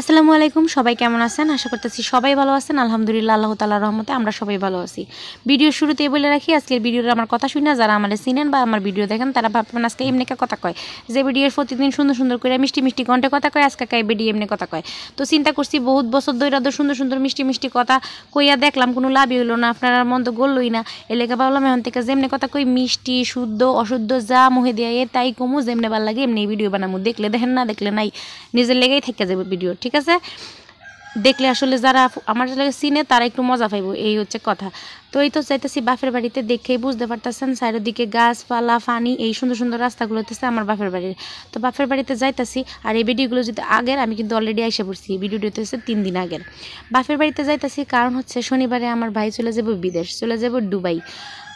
আসসালামু আলাইকুম সবাই কেমন আছেন আশা করতেছি সবাই ভালো আছেন আলহামদুলিল্লাহ আল্লাহ তালা রহমতে আমরা সবাই ভালো আছি ভিডিও শুরুতেই বলে রাখি আজকের ভিডিওর আমার কথা শুনে যারা আমাদের সিনেন বা আমার ভিডিও দেখেন তারা ভাববেন আজকে এমনিকা কথা কয় যে ভিডিওর প্রতিদিন সুন্দর সুন্দর করে মিষ্টি মিষ্টি কণ্ঠে কথা কয় আজকে কাই ভিডিও এমনি কথা কয় তো চিন্তা করছি বহুত বছর দৈরাদ সুন্দর সুন্দর মিষ্টি মিষ্টি কথা কইয়া দেখলাম কোনো লাভই হলো না আপনারা মন তো গললই না এলাকা ভাবলাম এখন থেকে যেমনি কথা কই মিষ্টি শুদ্ধ অশুদ্ধ যা মুহে দেয় তাই কমু যেমনি ভাল লাগে এমনি ভিডিও বানামু দেখলে দেখেন না দেখলে নাই নিজের লেগেই থেকে যাবে ভিডিও ঠিক আছে দেখলে আসলে যারা আমার লাগে চিনে তারা একটু মজা পাইব এই হচ্ছে কথা তো এই তো চাইতেছি বাপের বাড়িতে দেখেই বুঝতে পারতেছেন চারিদিকে দিকে গাছপালা পানি এই সুন্দর সুন্দর রাস্তাগুলো হতেছে আমার বাপের বাড়ির তো বাপের বাড়িতে যাইতাছি আর এই ভিডিওগুলো যদি আগের আমি কিন্তু অলরেডি আইসা পড়ছি ভিডিওটি হতেছে তিন দিন আগের বাপের বাড়িতে যাইতাছি কারণ হচ্ছে শনিবারে আমার ভাই চলে যাব বিদেশ চলে যাব দুবাই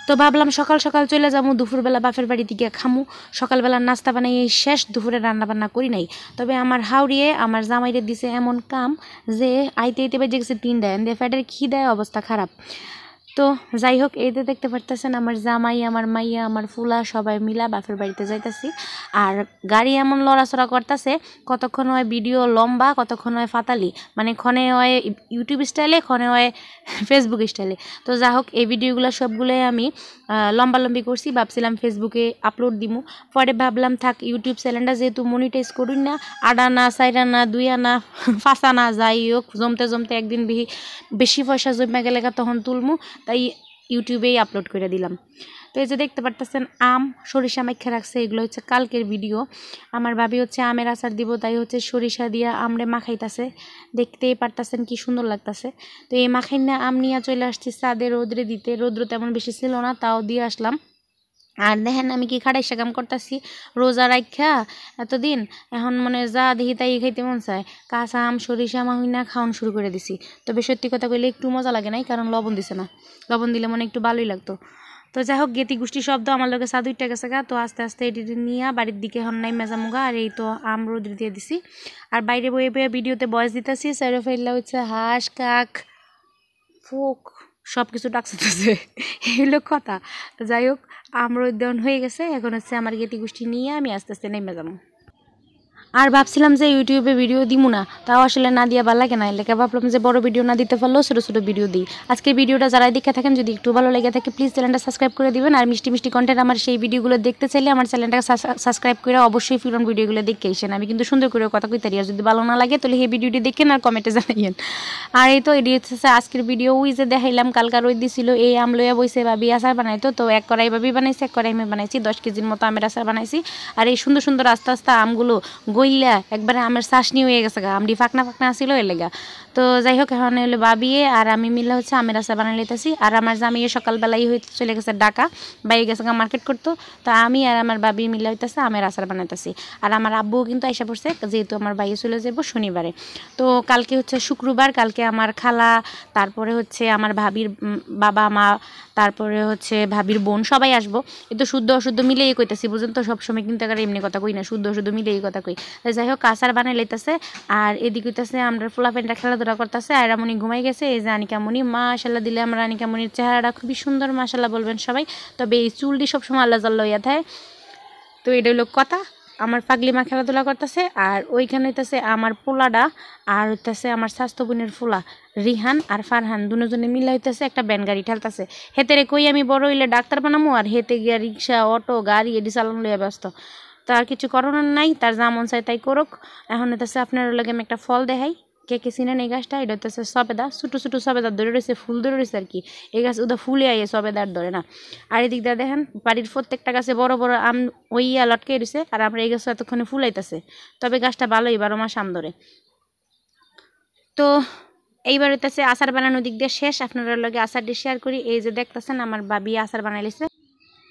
তো ভাবলাম সকাল সকাল চলে যাবো দুপুরবেলা বাপের বাড়ি দিকে খামু সকালবেলা নাস্তা বানাই শেষ দুপুরে রান্না বান্না করি নাই তবে আমার হাওড়িয়ে আমার জামাইরে দিছে এমন কাম যে আইতে আইতে বেজে গেছে তিনটায় ফ্যাটের খিদায় অবস্থা খারাপ তো যাই হোক এই দেখতে পারতেছেন আমার জামাই আমার মাইয়া আমার ফুলা সবাই মিলা বাপের বাড়িতে যাইতেছি আর গাড়ি এমন লড়াচড়া করতেছে কতক্ষণ হয় ভিডিও লম্বা কতক্ষণ হয় ফাতালি মানে ক্ষণে হয় ইউটিউব স্টাইলে ক্ষণে হয় ফেসবুক স্টাইলে তো যা হোক এই ভিডিওগুলো সবগুলোই আমি লম্বালম্বি করছি ভাবছিলাম ফেসবুকে আপলোড দিমু পরে ভাবলাম থাক ইউটিউব চ্যানেলটা যেহেতু মনিটাইজ করুন না আডা আনা চার আনা দুই আনা পাঁচ আনা যাই হোক জমতে জমতে একদিন বেশি পয়সা জমে গেলে তখন তুলমু তাই ইউটিউবেই আপলোড করে দিলাম তো এই যে দেখতে পারতেছেন আম সরিষা মাইখা রাখছে এগুলো হচ্ছে কালকের ভিডিও আমার ভাবি হচ্ছে আমের আচার দিব তাই হচ্ছে সরিষা দিয়া আমরে মাখাইতাছে দেখতেই পারতেছেন কি সুন্দর লাগতেছে তো এই মাখাই না আম নিয়ে চলে আসছি সাদে রোদ্রে দিতে রৌদ্র তেমন বেশি ছিল না তাও দিয়ে আসলাম আর দেখেন আমি কি খাটাইসা কাম করতেছি রোজা রাখা এতদিন এখন মানে যা দেখি তাই খাইতে মন চায় কাঁচা আম সরিষা মাহিনা খাওয়ান শুরু করে দিছি তবে সত্যি কথা কইলে একটু মজা লাগে নাই কারণ লবণ দিছে না লবণ দিলে মনে একটু ভালোই লাগতো তো যাই হোক গেতি গোষ্ঠী শব্দ আমার লোকে সাদু ইটা গেছে গা তো আস্তে আস্তে এটি নিয়ে বাড়ির দিকে এখন নাই মেজা মুগা আর এই তো আম রোদ্র দিয়ে দিছি আর বাইরে বয়ে বয়ে ভিডিওতে বয়স দিতেছি সাইড ফেললা হচ্ছে হাঁস কাক ফোক সব কিছু ডাকছে এগুলো কথা যাই হোক আমরা উদ্যান হয়ে গেছে এখন হচ্ছে আমার গেটি গোষ্ঠী নিয়ে আমি আস্তে আস্তে নেমে যাবো আর ভাবছিলাম যে ইউটিউবে ভিডিও দিব না তাও আসলে না দিয়ে ভালো লাগে না এলাকা ভাবলাম যে বড় ভিডিও না দিতে পারলেও ছোটো ছোটো ভিডিও দিই আজকে ভিডিওটা যারাই দেখে থাকেন যদি একটু ভালো লেগে থাকে প্লিজ চ্যানেলটা সাবস্ক্রাইব করে দেবেন আর মিষ্টি মিষ্টি কন্টেন্ট আমার সেই ভিডিওগুলো দেখতে চাইলে আমার চ্যানেলটা সাবস্ক্রাইব করে অবশ্যই ফিরন ভিডিওগুলো দেখে এসেন আমি কিন্তু সুন্দর করে কথা কই তারিয়া যদি ভালো না লাগে তাহলে এই ভিডিওটি দেখেন আর কমেন্টে জানাইয়েন আর এই তো এটি হচ্ছে আজকের ভিডিও ওই যে দেখাইলাম কালকার ওই দিছিল এই আম লইয়া বইছে ভাবি আচার বানাইতো তো এক কড়াই ভাবি বানাইছি এক কড়াই আমি বানাইছি দশ কেজির মতো আমের আচার বানাইছি আর এই সুন্দর সুন্দর আস্তে আস্তে আমগুলো গই বইলা একবারে আমার শ্বাস নিয়ে হয়ে গেছে গা আমি ফাঁকনা ফাঁকনা আসিল এর লেগা তো যাই হোক এখন হলো বাবিয়ে আর আমি মিলে হচ্ছে আমের রাস্তা বানিয়ে নিতেছি আর আমার জামি সকালবেলাই হইতে চলে গেছে ডাকা বাইরে গেছে মার্কেট করতো তো আমি আর আমার বাবি মিলে হইতেছে আমের আচার বানাইতেছি আর আমার আব্বুও কিন্তু আইসা পড়ছে যেহেতু আমার বাইরে চলে যাবো শনিবারে তো কালকে হচ্ছে শুক্রবার কালকে আমার খালা তারপরে হচ্ছে আমার ভাবির বাবা মা তারপরে হচ্ছে ভাবির বোন সবাই আসবো কিন্তু শুদ্ধ অশুদ্ধ মিলেই কইতেছি বুঝুন তো সবসময় কিন্তু আর এমনি কথা কই না শুদ্ধ অশুদ্ধ মিলেই কথা কই যাই হোক আচার বানাই লেতেছে আর এদিক হইতেছে আমরা ফুলাফেনটা খেলাধুলা ঘোরাফেরা করতেছে আর রামুনি ঘুমাই গেছে এই যে আনিকামণি মাশাল্লাহ দিলে আমার আনিকামুনির চেহারাটা খুবই সুন্দর মাশাল্লাহ বলবেন সবাই তবে এই চুলটি সবসময় আল্লাহ জাল ইয়া থাকে তো এটা হলো কথা আমার পাগলি মা খেলাধুলা করতেছে আর ওইখানে হইতেছে আমার পোলাডা আর হইতেছে আমার স্বাস্থ্য বোনের ফোলা রিহান আর ফারহান দুজনে মিলে হইতেছে একটা ব্যান গাড়ি ঠেলতেছে হেতে রে কই আমি বড় হইলে ডাক্তার বানামো আর হেতে গিয়া রিক্সা অটো গাড়ি এডি চালানো লইয়া ব্যস্ত তার কিছু করণের নাই তার যা মন চাই তাই করুক এখন হইতেছে আপনার লাগে আমি একটা ফল দেখাই কে কে চিনেন এই গাছটা এটা হচ্ছে সবেদা ছোটো ছোটো সবেদার ধরে রয়েছে ফুল ধরে রয়েছে আর কি এই গাছ ওদের ফুলে আইয়ে সবেদার ধরে না আর এদিক দিয়ে দেখেন বাড়ির প্রত্যেকটা গাছে বড় বড় আম ওই ইয়া লটকে রয়েছে আর আমরা এই গাছ এতক্ষণে ফুলাইতেছে তবে গাছটা ভালোই বারো মাস আম ধরে তো এইবার হইতেছে আচার বানানোর দিক দিয়ে শেষ আপনার লগে আচারটি শেয়ার করি এই যে দেখতেছেন আমার বাবি আচার বানাইছে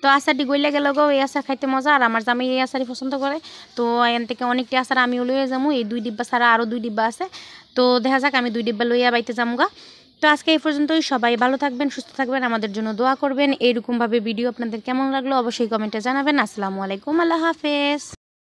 তো আচারটি গইলে গেলে গো এই আচার খাইতে মজা আর আমার জামাই এই আচারই পছন্দ করে তো এখান থেকে অনেকটি আচার আমিও লইয়ে যাবো এই দুই ডিব্বা ছাড়া আরও দুই ডিব্বা আছে তো দেখা যাক আমি দুই ডিব্বা লইয়া বাইতে যামগা তো আজকে এই পর্যন্তই সবাই ভালো থাকবেন সুস্থ থাকবেন আমাদের জন্য দোয়া করবেন এইরকমভাবে ভিডিও আপনাদের কেমন লাগলো অবশ্যই কমেন্টে জানাবেন আসসালামু আলাইকুম আল্লাহ হাফেজ